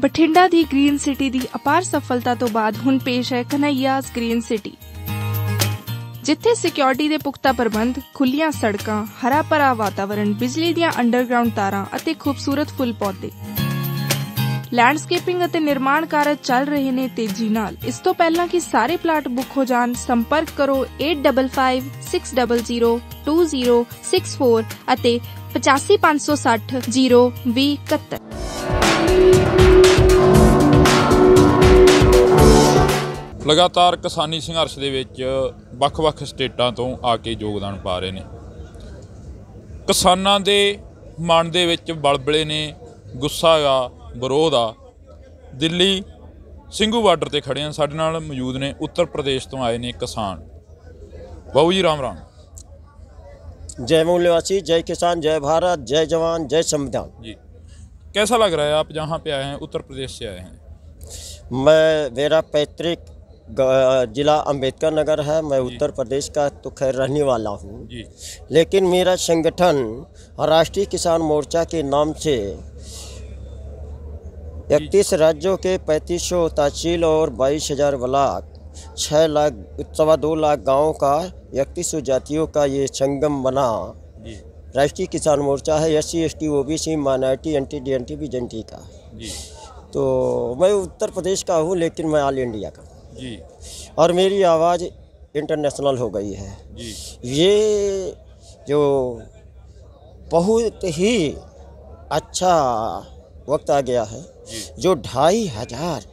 ਬਠਿੰਡਾ ਦੀ green city ਦੀ ਅਪਾਰ ਸਫਲਤਾ ਤੋਂ ਬਾਅਦ ਹੁਣ ਪੇਸ਼ ਹੈ ਕਨਈਆਸ ਗ੍ਰੀਨ ਸਿਟੀ ਜਿੱਥੇ ਸਿਕਿਉਰਿਟੀ ਦੇ ਪੁਖਤਾ ਪ੍ਰਬੰਧ, ਖੁੱਲੀਆਂ ਸੜਕਾਂ, ਹਰਾ ਭਰਾ ਵਾਤਾਵਰਣ, ਬਿਜਲੀ ਦੀਆਂ ਅੰਡਰਗਰਾਉਂਡ ਤਾਰਾਂ ਅਤੇ ਖੂਬਸੂਰਤ ਫੁੱਲ ਪੌਦੇ ਲੈਂਡਸਕੇਪਿੰਗ ਅਤੇ ਨਿਰਮਾਣ ਕਾਰਜ ਚੱਲ ਰਹੇ ਨੇ ਤੇਜ਼ੀ ਨਾਲ ਇਸ ਤੋਂ ਪਹਿਲਾਂ ਕਿ ਸਾਰੇ ਪਲਾਟ ਬੁੱਕ ਹੋ ਜਾਣ ਸੰਪਰਕ ਕਰੋ 8556002064 ਅਤੇ 8556020271 ਲਗਾਤਾਰ ਕਿਸਾਨੀ ਸੰਘਰਸ਼ ਦੇ ਵਿੱਚ ਵੱਖ-ਵੱਖ ਸਟੇਟਾਂ ਤੋਂ ਆ ਕੇ ਯੋਗਦਾਨ ਪਾ ਰਹੇ ਨੇ ਕਿਸਾਨਾਂ ਦੇ ਮਨ ਦੇ ਵਿੱਚ ਬਲਬਲੇ ਨੇ ਗੁੱਸਾ ਆ ਵਿਰੋਧ ਆ ਦਿੱਲੀ ਸਿੰਘੂ ਬਾਰਡਰ ਤੇ ਖੜੇ ਆ ਸਾਡੇ ਨਾਲ ਮੌਜੂਦ ਨੇ ਉੱਤਰ ਪ੍ਰਦੇਸ਼ ਤੋਂ ਆਏ ਨੇ ਕਿਸਾਨ ਬਾਬੂ ਜੀ ਰਾਮ ਰਾਮ जय मूल्यवासी जय किसान जय भारत जय जवान जय संविधान जी कैसा लग रहा है आप जहाँ पे आए हैं उत्तर प्रदेश से आए हैं मैं मेरा पैतृक जिला अंबेडकर नगर है मैं उत्तर प्रदेश का तो खैर रहने वाला हूँ लेकिन मेरा संगठन राष्ट्रीय किसान मोर्चा के नाम से इकतीस राज्यों के पैंतीस सौ तहसील और बाईस हज़ार ब्लाक छः लाख सवा दो लाख गाँव का इकतीस सौ जातियों का ये संगम बना राष्ट्रीय किसान मोर्चा है S C S T O B C minority N T D N T B जन टी का तो मैं उत्तर प्रदेश का हूँ लेकिन मैं ऑल इंडिया का जी और मेरी आवाज़ इंटरनेशनल हो गई है जी ये जो बहुत ही अच्छा वक्त आ गया है जो ढाई हजार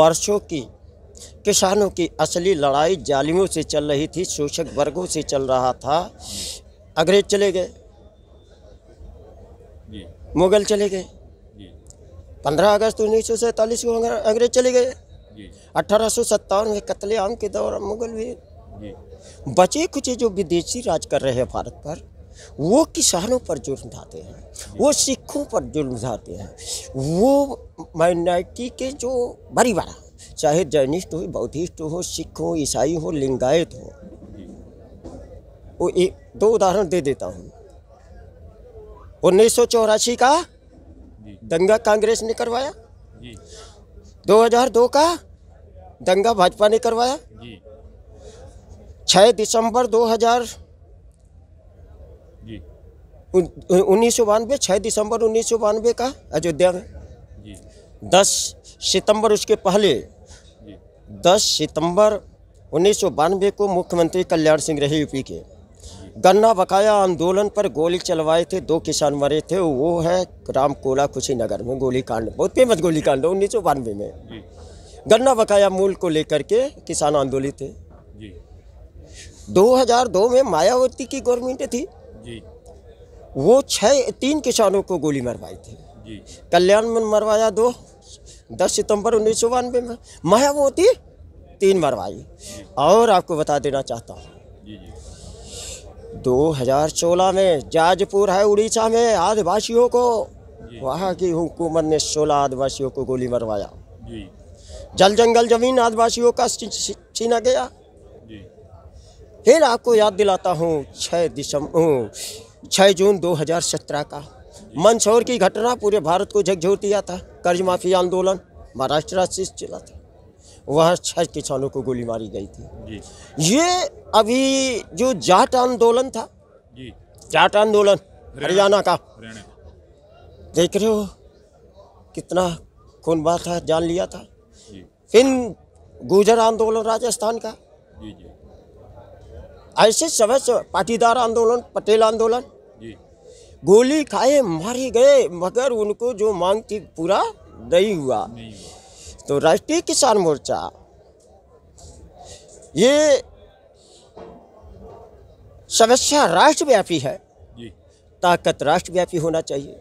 वर्षों की किसानों की असली लड़ाई जालिमों से चल रही थी शोषक वर्गों से चल रहा था अंग्रेज चले गए मुगल चले गए पंद्रह अगस्त उन्नीस सौ सैंतालीस को अंग्रेज चले गए अठारह सौ सत्तावन में कत्लेआम के दौर मुगल भी बचे कुचे जो विदेशी राज कर रहे हैं भारत पर वो किसानों पर जुर्म उठाते हैं वो सिखों पर जुर्म उठाते हैं वो माइनॉरिटी के जो बड़ी बड़ा चाहे जर्निस्ट हो बौद्धिस्ट हो सिख हो ईसाई हो लिंगायत हो वो एक दो उदाहरण दे देता हूँ उन्नीस का दंगा कांग्रेस ने करवाया 2002 का दंगा भाजपा ने करवाया 6 दिसंबर 2000 उन्नीस सौ बानवे छः दिसंबर उन्नीस सौ बानवे का अयोध्या में दस सितंबर उसके पहले 10 सितंबर उन्नीस को मुख्यमंत्री कल्याण सिंह रहे यूपी के गन्ना बकाया आंदोलन पर गोली चलवाए थे दो किसान मरे थे वो है राम कोला खुशी नगर में गोली कांड बहुत फेमस गोली कांड है उन्नीस में गन्ना बकाया मूल को लेकर के किसान आंदोलित थे 2002 में मायावती की गवर्नमेंट थी जी। वो छह तीन किसानों को गोली मरवाई थी कल्याण में मरवाया दो 10 सितंबर उन्नीस में मायावती तीन बार आई और आपको बता देना चाहता हूँ 2016 में जाजपुर है उड़ीसा में आदिवासियों को वहाँ की हुकूमत ने 16 आदिवासियों को गोली मरवाया जल जंगल जमीन आदिवासियों का छीना गया फिर आपको याद दिलाता हूँ छः दिसंबर छः जून 2017 का मंदसौर की घटना पूरे भारत को झकझोर दिया था कर्ज माफी आंदोलन महाराष्ट्र राज्य से चला था वहाँ छह किसानों को गोली मारी गई थी ये अभी जो जाट आंदोलन था जाट आंदोलन हरियाणा का देख रहे हो कितना बात था जान लिया था फिर गुजर आंदोलन राजस्थान का ऐसे सब पाटीदार आंदोलन पटेल आंदोलन गोली खाए मारे गए मगर उनको जो मांग थी पूरा नहीं हुआ तो राष्ट्रीय किसान मोर्चा ये समस्या राष्ट्रव्यापी है ताकत राष्ट्रव्यापी होना चाहिए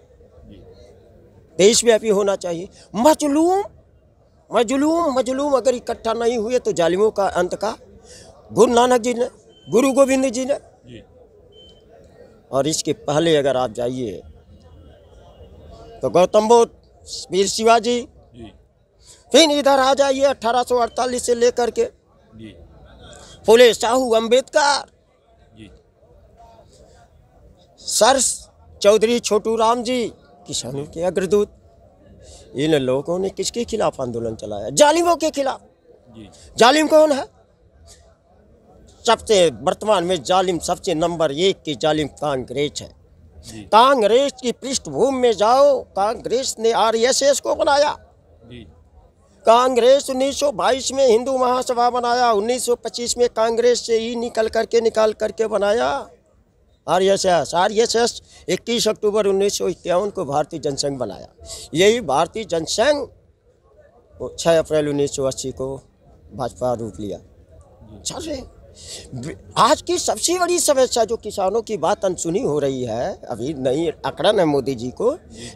देशव्यापी होना चाहिए मजलूम मजलूम मजलूम अगर इकट्ठा नहीं हुए तो जालिमों का अंत का गुरु नानक जी ने गुरु गोविंद जी ने और इसके पहले अगर आप जाइए तो गौतम बुद्ध वीर शिवाजी फिर इधर आ जाइए अठारह से लेकर के फुले साहू अम्बेडकर सर चौधरी छोटू राम जी किसानों के अग्रदूत इन लोगों ने किसके खिलाफ आंदोलन चलाया जालिमों के खिलाफ जालिम कौन है सबसे वर्तमान में जालिम सबसे नंबर एक की जालिम कांग्रेस है कांग्रेस की पृष्ठभूमि में जाओ कांग्रेस ने आरएसएस को बनाया कांग्रेस 1922 में हिंदू महासभा बनाया 1925 में कांग्रेस से ही निकल करके निकाल करके बनाया R S S R S S इक्कीस अक्टूबर उन्नीस सौ इक्यावन को भारतीय जनसंघ बनाया यही भारतीय जनसंघ छः अप्रैल उन्नीस सौ अस्सी को भाजपा रूप लिया चल रहे आज की सबसे बड़ी समस्या जो किसानों की बात अनसुनी हो रही है अभी नहीं अकड़न है मोदी जी को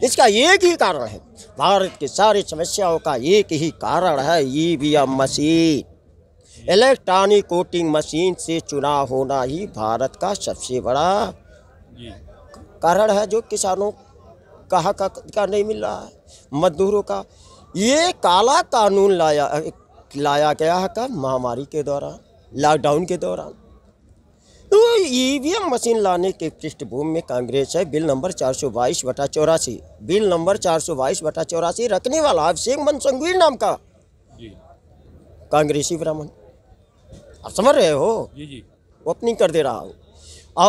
इसका एक ही कारण है भारत की सारी समस्याओं का एक ही कारण है EVM machine electronic voting machine से चुनाव होना ही भारत का सबसे बड़ा कारण है जो किसानों का हक का नहीं मिल रहा है मजदूरों का ये काला कानून लाया लाया गया है का महामारी के दौरान लॉकडाउन के दौरान तो ईवीएम e मशीन लाने के पृष्ठभूमि में कांग्रेस है बिल नंबर चार सौ बाईस बटा चौरासी बिल नंबर चार सौ बाईस बटा चौरासी रखने वाला अभिषेक मन मनसंगवीर नाम का कांग्रेसी ब्राह्मण आप समझ रहे हो जी जी ओपनिंग कर दे रहा हूँ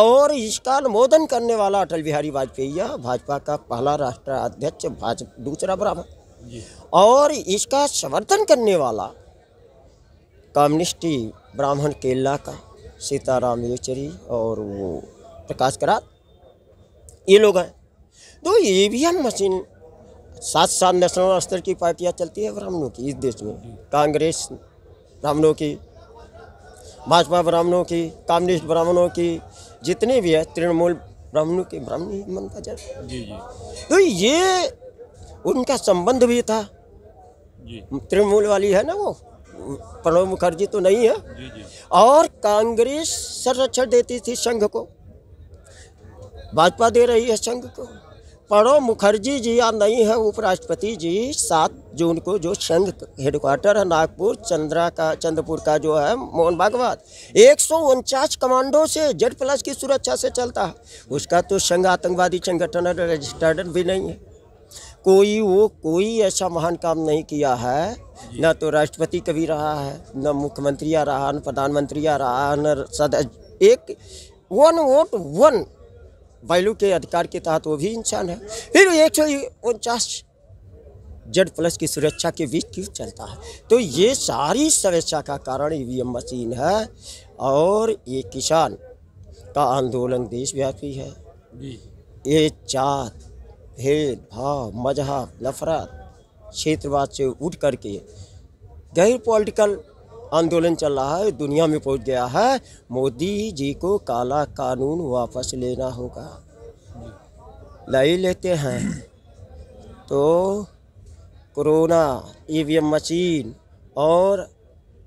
और इसका अनुमोदन करने वाला अटल बिहारी वाजपेयी भाजपा का पहला राष्ट्र अध्यक्ष भाजपा दूसरा ब्राह्मण और इसका समर्थन करने वाला कम्युनिस्टी ब्राह्मण केला का सीताराम येचरी और वो प्रकाश करात ये लोग हैं तो ये भी हम मशीन साथ साथ नेशनल स्तर की पार्टियाँ चलती है ब्राह्मणों की इस देश में कांग्रेस ब्राह्मणों की भाजपा ब्राह्मणों की कम्युनिस्ट ब्राह्मणों की जितने भी है तृणमूल ब्राह्मणों के ब्राह्मण ही मानता जाए जी जी तो ये उनका संबंध भी था तृणमूल वाली है ना वो प्रणब मुखर्जी तो नहीं है जी जी। और कांग्रेस संरक्षण देती थी संघ को भाजपा दे रही है संघ को प्रणब मुखर्जी जी या नहीं है उपराष्ट्रपति जी सात जून को जो संघ हेडक्वार्टर है नागपुर चंद्रा का चंद्रपुर का जो है मोहन भागवत एक सौ उनचास कमांडो से जेड प्लस की सुरक्षा से चलता है उसका तो संघ आतंकवादी संगठन रजिस्टर्ड भी नहीं है कोई वो कोई ऐसा महान काम नहीं किया है न तो राष्ट्रपति कभी रहा है न आ रहा न आ रहा न सद एक वन वोट वन बैलू के अधिकार के तहत वो भी इंसान है फिर एक सौ उनचास जेड प्लस की सुरक्षा के बीच क्यों चलता है तो ये सारी सुरक्षा का कारण ई मशीन है और ये किसान का आंदोलन देशव्यापी है ये जात भेदभाव मजहब नफरत क्षेत्रवाद से उठ करके गैर पॉलिटिकल आंदोलन चल रहा है दुनिया में पहुंच गया है मोदी जी को काला कानून वापस लेना होगा लाई लेते हैं तो कोरोना ईवीएम मशीन और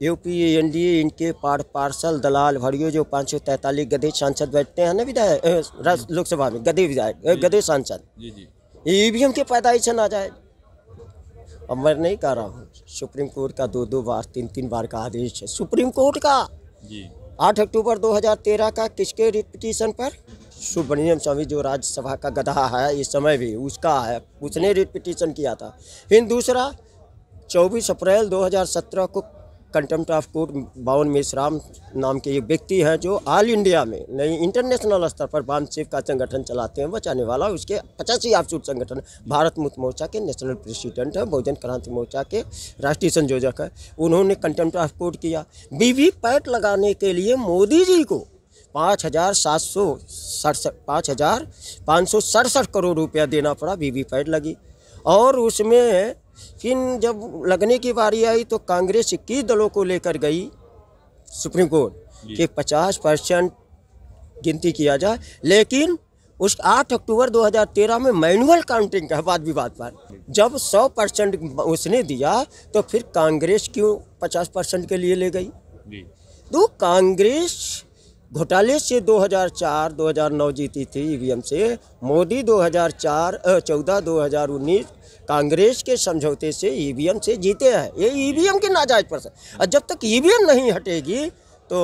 यूपीए एनडीए इनके पार पार्सल दलाल भरियो जो पाँच सौ तैंतालीस गधे सांसद बैठते हैं ना विधायक लोकसभा में गधे विधायक गधे सांसद ई वी एम के पैदाइश ना जाए अब मैं नहीं कह रहा हूँ सुप्रीम कोर्ट का दो दो बार तीन तीन बार का आदेश है सुप्रीम कोर्ट का आठ अक्टूबर 2013 का किसके रिपिटिशन पर सुब्रमण्यम स्वामी जो राज्यसभा का गधा है इस समय भी उसका है उसने रिपिटिशन किया था फिर दूसरा 24 अप्रैल 2017 को कंटेम्प्ट ऑफ कोर्ट बावन मेसराम नाम के एक व्यक्ति हैं जो ऑल इंडिया में नहीं इंटरनेशनल स्तर पर बाम सेव का संगठन चलाते हैं बचाने वाला उसके पचासी आपसूट संगठन भारत मुक्त मोर्चा के नेशनल प्रेसिडेंट हैं बहुजन क्रांति मोर्चा के राष्ट्रीय संयोजक हैं उन्होंने कंटेम्प्ट ऑफ कोर्ट किया वी पैट लगाने के लिए मोदी जी को पाँच हज़ार सात सौ सड़सठ पाँच हज़ार पाँच सौ सड़सठ करोड़ रुपया देना पड़ा वी पैट लगी और उसमें लेकिन जब लगने की बारी आई तो कांग्रेस इक्कीस दलों को लेकर गई सुप्रीम कोर्ट कि 50 परसेंट गिनती किया जाए लेकिन उस 8 अक्टूबर 2013 में मैनुअल काउंटिंग का वाद विवाद पर जब 100 परसेंट उसने दिया तो फिर कांग्रेस क्यों 50 परसेंट के लिए ले गई तो कांग्रेस घोटाले से 2004 2009 जीती थी ईवीएम से मोदी 2004 चौदह 2019 कांग्रेस के समझौते से ईवीएम से जीते हैं ये ईवीएम के नाजायज पर से और जब तक ईवीएम नहीं हटेगी तो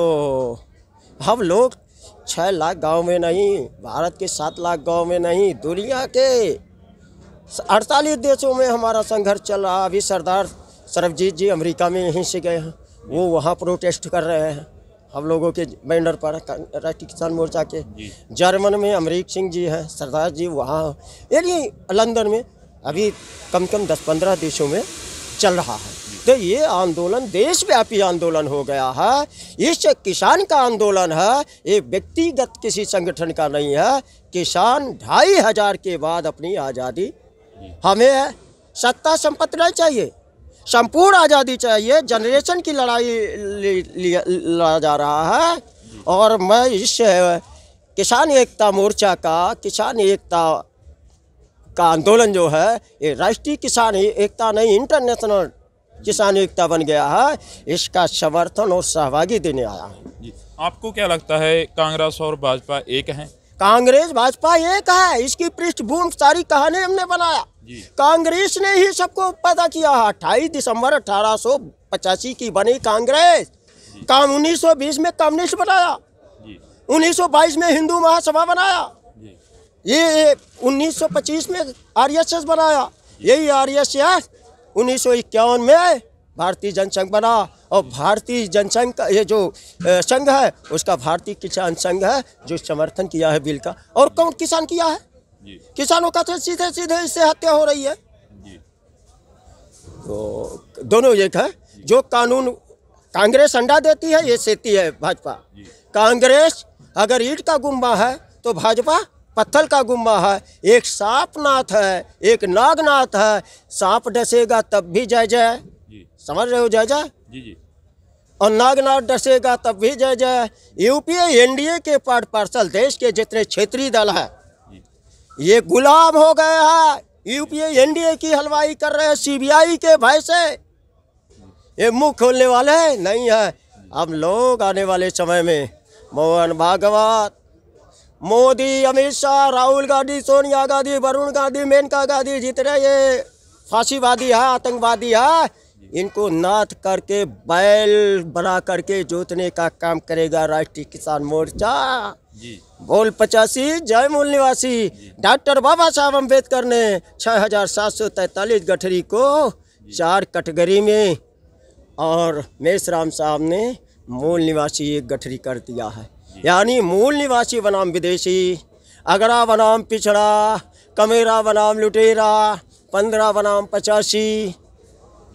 हम लोग छः लाख गांव में नहीं भारत के सात लाख गांव में नहीं दुनिया के अड़तालीस देशों में हमारा संघर्ष चल रहा अभी सरदार सरबजीत जी अमेरिका में यहीं से गए हैं वो वहाँ प्रोटेस्ट कर रहे हैं हम लोगों के बैनर पर राष्ट्रीय किसान मोर्चा के जर्मन में अमरीक सिंह जी हैं सरदार जी वहाँ यानी लंदन में अभी कम कम दस पंद्रह देशों में चल रहा है तो ये आंदोलन देशव्यापी आंदोलन हो गया है इस किसान का आंदोलन है ये व्यक्तिगत किसी संगठन का नहीं है किसान ढाई हजार के बाद अपनी आज़ादी हमें सत्ता संपत्ति नहीं चाहिए संपूर्ण आज़ादी चाहिए जनरेशन की लड़ाई लड़ा जा रहा है और मैं इस किसान एकता मोर्चा का किसान एकता का आंदोलन जो है ये राष्ट्रीय किसान एकता नहीं इंटरनेशनल किसान एकता बन गया है इसका समर्थन और सहभागी देने आया है आपको क्या लगता है कांग्रेस और भाजपा एक हैं कांग्रेस भाजपा एक है इसकी पृष्ठभूमि सारी कहानी हमने बनाया कांग्रेस ने ही सबको पैदा किया है अट्ठाईस दिसंबर अठारह की बनी कांग्रेस काम 1920 में कम्युनिस्ट बनाया 1922 में हिंदू महासभा बनाया ये 1925 में आरएसएस बनाया यही आरएसएस उन्नीस में भारतीय जनसंघ बना और भारतीय जनसंघ का ये जो संघ है उसका भारतीय किसान संघ है जो समर्थन किया है बिल का और कौन किसान किया है किसानों का तो सीधे सीधे इससे हत्या हो रही है तो दोनों एक है जो कानून कांग्रेस अंडा देती है ये सेती है भाजपा कांग्रेस अगर ईट का गुम्बा है तो भाजपा पत्थर का गुम्बा है एक सांपनाथ है एक नागनाथ है सांप डसेगा तब भी जय जय समझ रहे हो जय जय जी जी और नागनाथ डसेगा तब भी जय जय यूपीए एनडीए के पार्ट पार्सल देश के जितने क्षेत्रीय दल है ये गुलाम हो गए है यूपीए एनडीए की हलवाई कर रहे हैं सीबीआई के भय से ये मुंह खोलने वाले नहीं है अब लोग आने वाले समय में मोहन भागवत मोदी अमित शाह राहुल गांधी सोनिया गांधी वरुण गांधी मेनका गांधी जितने ये फांसीवादी है आतंकवादी है इनको नाथ करके बैल बना करके जोतने का काम करेगा राष्ट्रीय किसान मोर्चा बोल पचासी जय मूल निवासी डॉक्टर बाबा साहब अम्बेडकर ने छः हजार सात सौ तैतालीस गठरी को चार कटगरी में और मेसराम साहब ने मूल निवासी एक गठरी कर दिया है यानी मूल निवासी बनाम विदेशी अगड़ा बनाम पिछड़ा कमेरा बनाम लुटेरा पंद्रह बनाम पचासी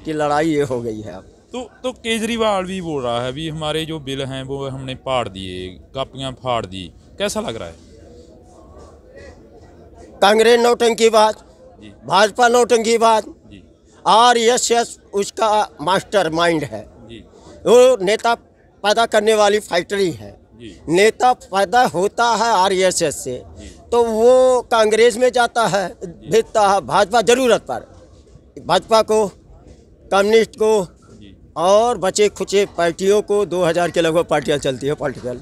की लड़ाई ये हो गई है अब तो तो केजरीवाल भी बोल रहा है भी हमारे जो बिल हैं वो हमने फाड़ दिए कापियाँ फाड़ दी कैसा लग रहा है कांग्रेस नौटंकी बात भाजपा नौटंकी बात आर एस एस उसका मास्टर माइंड है वो नेता पैदा करने वाली फैक्ट्री है नेता पैदा होता है आरएसएस से तो वो कांग्रेस में जाता है भेजता है भाजपा जरूरत पर भाजपा को कम्युनिस्ट को और बचे खुचे पार्टियों को 2000 के लगभग पार्टियां चलती है पॉलिटिकल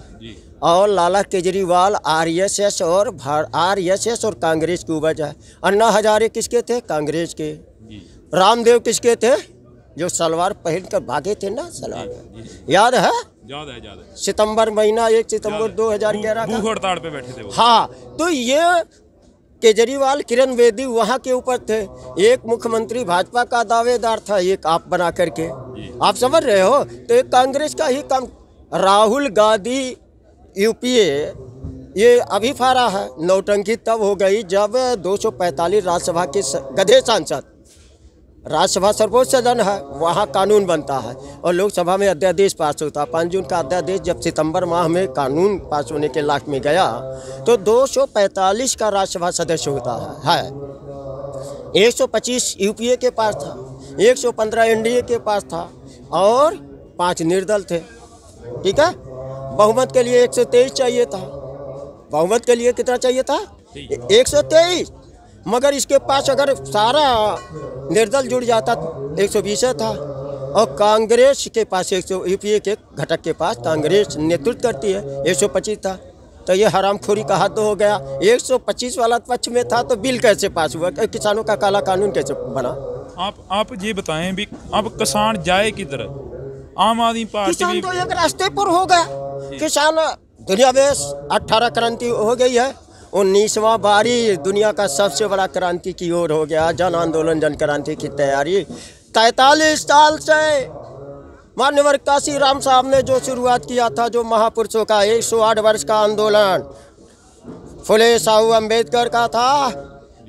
और लाला केजरीवाल आरएसएस और आरएसएस और कांग्रेस की वजह है अन्ना हजारे किसके थे कांग्रेस के रामदेव किसके थे जो सलवार पहन कर भागे थे ना सलवार याद है ज्यादा है ज्यादा सितंबर महीना एक सितंबर 2011 भूख हड़ताल पे बैठे थे हाँ तो ये केजरीवाल किरण बेदी वहाँ के ऊपर थे एक मुख्यमंत्री भाजपा का दावेदार था एक आप बना करके आप समझ रहे हो तो एक कांग्रेस का ही काम राहुल गांधी यूपीए ये अभी फारा है नौटंकी तब हो गई जब 245 राज्यसभा के गधे सांसद राज्यसभा सर्वोच्च सदन है वहाँ कानून बनता है और लोकसभा में अध्यादेश पास होता है पाँच जून का अध्यादेश जब सितंबर माह में कानून पास होने के लाख में गया तो 245 का राज्यसभा सदस्य होता है, है 125 यूपीए के पास था 115 एनडीए के पास था और पांच निर्दल थे ठीक है बहुमत के लिए 123 चाहिए था बहुमत के लिए कितना चाहिए था एक मगर इसके पास अगर सारा निर्दल जुड़ जाता तो एक सौ बीस था और कांग्रेस के पास एक सौ यूपीए के घटक के पास कांग्रेस नेतृत्व करती है एक सौ पच्चीस था तो ये हरामखोरी का हाथ हो गया एक सौ पच्चीस वाला पक्ष में था तो बिल कैसे पास हुआ किसानों का काला कानून कैसे बना आप आप ये बताएं भी अब किसान जाए किधर आम आदमी पार्टी किसान तो एक रास्ते पर हो गया किसान दुनिया में अठारह क्रांति हो गई है उन्नीसवा बारी दुनिया का सबसे बड़ा क्रांति की ओर हो गया जन आंदोलन जन क्रांति की तैयारी तैतालीस साल से मान्यवर काशी राम साहब ने जो शुरुआत किया था जो महापुरुषों का एक सौ आठ वर्ष का आंदोलन फुले साहू अम्बेडकर का था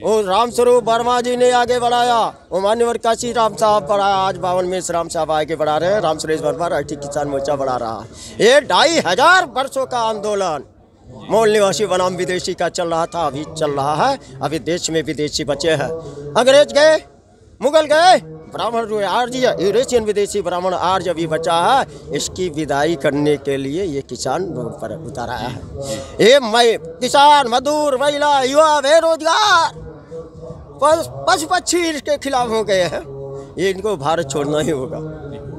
वो रामस्वरूप वर्मा जी ने आगे बढ़ाया वो मान्यवर काशी राम साहब बढ़ाया आज बावन में राम साहब आगे बढ़ा रहे हैं राम सुरेश वर्मा राष्ट्रीय किसान मोर्चा बढ़ा रहा है ये ढाई हजार वर्षों का आंदोलन मूल निवासी बनाम विदेशी का चल रहा था अभी चल रहा है अभी देश में विदेशी बचे हैं अंग्रेज गए मुगल गए ब्राह्मण जो आर्य यूरेशियन विदेशी ब्राह्मण आर्य अभी बचा है इसकी विदाई करने के लिए ये किसान रोड पर उतारा है ये मैं किसान मजदूर महिला युवा बेरोजगार पशु पक्षी इसके खिलाफ हो गए हैं ये इनको भारत छोड़ना ही होगा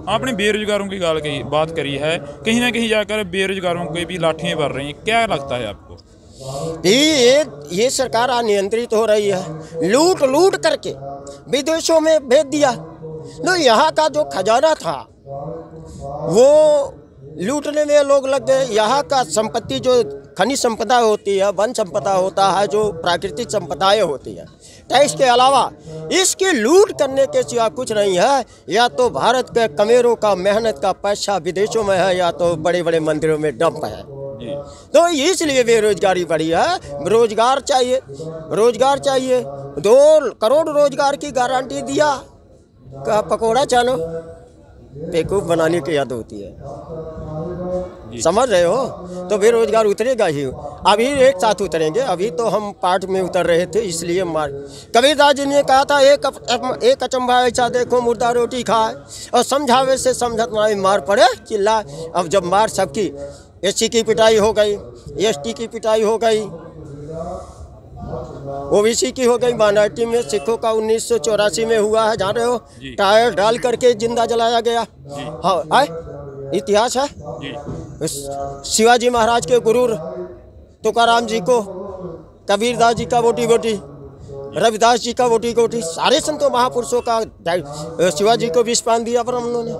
आपने बेरोजगारों की गाल कही बात करी है कहीं ना कहीं जाकर बेरोजगारों की भी लाठियाँ भर रही हैं क्या लगता है आपको ये ये सरकार अनियंत्रित हो रही है लूट लूट करके विदेशों में भेज दिया तो यहाँ का जो खजाना था वो लूटने में लोग लग गए यहाँ का संपत्ति जो खनिज संपदा होती है वन संपदा होता है जो प्राकृतिक संपदाएँ होती हैं है इसके अलावा इसकी लूट करने के सिवा कुछ नहीं है या तो भारत के कमेरों का मेहनत का पैसा विदेशों में है या तो बड़े बड़े मंदिरों में डंप है तो इसलिए बेरोजगारी बढ़ी है रोजगार चाहिए रोजगार चाहिए दो करोड़ रोजगार की गारंटी दिया का पकोड़ा चालो बनाने की याद होती है समझ रहे हो तो बेरोजगार उतरेगा ही अभी एक साथ उतरेंगे अभी तो हम पार्ट में उतर रहे थे इसलिए मार कबीरदास जी ने कहा था एक एक अचंभा ऐसा देखो मुर्दा रोटी खाए और समझावे से समझत माए मार पड़े चिल्ला अब जब मार सबकी एस की पिटाई हो गई एस की पिटाई हो गई ओबीसी की हो गई माइनॉरिटी में सिखों का उन्नीस में हुआ है जान रहे हो टायर डाल करके जिंदा जलाया गया हाँ आए इतिहास है शिवाजी महाराज के गुरु तुकाराम जी को कबीरदास जी का बोटी बोटी रविदास जी का वोटी कोटी सारे संतों महापुरुषों का शिवाजी को भी स्पान दिया पर उन्होंने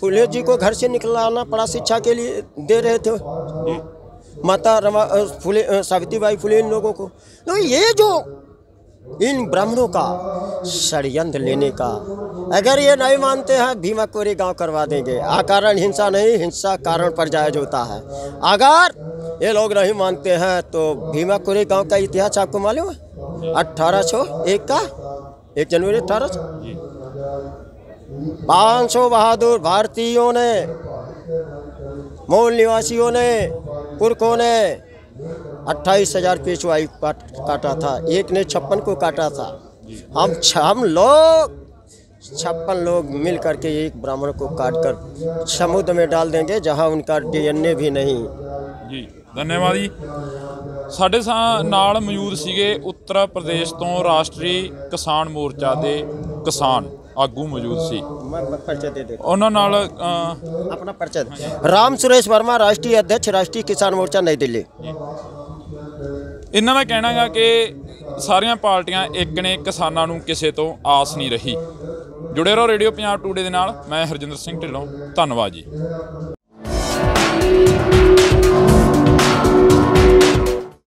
फुले जी को घर से निकलाना पड़ा शिक्षा के लिए दे रहे थे माता रमा फुले सावित्री बाई फुले इन लोगों को तो ये जो इन ब्राह्मणों का षडयंत्र लेने का अगर ये नहीं मानते हैं भीमा कोरी गाँव करवा देंगे आ कारण हिंसा नहीं हिंसा कारण पर जायज होता है अगर ये लोग नहीं मानते हैं तो भीमा कोरी गाँव का इतिहास आपको मालूम है अट्ठारह सौ एक का एक जनवरी अट्ठारह सौ पाँच सौ बहादुर भारतीयों ने मूल निवासियों ने पुरखों ने अट्ठाईस हजार पेशवाई काटा था एक ने छप्पन को काटा था हम हम लोग छप्पन लोग मिल करके एक ब्राह्मण को काट कर समुद्र में डाल देंगे जहां उनका डीएनए भी नहीं ਜੀ ਧੰਨਵਾਦ ਜੀ ਸਾਡੇ ਸਾ- ਨਾਲ ਮੌਜੂਦ ਸੀਗੇ ਉੱਤਰ ਪ੍ਰਦੇਸ਼ ਤੋਂ ਰਾਸ਼ਟਰੀ ਕਿਸਾਨ ਮੋਰਚਾ ਦੇ ਕਿਸਾਨ ਆਗੂ ਮੌਜੂਦ ਸੀ मैं पर्चा दे दे ਉਹਨਾਂ ਨਾਲ ਅ, अपना पर्चा दे। राम सुरेश वर्मा राष्ट्रीय अध्यक्ष राष्ट्रीय किसान मोर्चा नई दिल्ली ਇਹਨਾਂ ਦਾ ਕਹਿਣਾ ਗਾ ਕਿ ਸਾਰੀਆਂ ਪਾਰਟੀਆਂ ਇੱਕ ਨੇ ਕਿਸਾਨਾਂ ਨੂੰ ਕਿਸੇ ਤੋਂ ਆਸ ਨਹੀਂ ਰਹੀ ਜੁੜੇ ਰਹੋ ਰੇਡੀਓ ਪੰਜਾਬ ਟੂਡੇ ਦੇ ਨਾਲ ਮੈਂ ਹਰਜਿੰਦਰ ਸਿੰਘ ਢਿੱਲੋਂ ਧੰਨਵਾਦ ਜੀ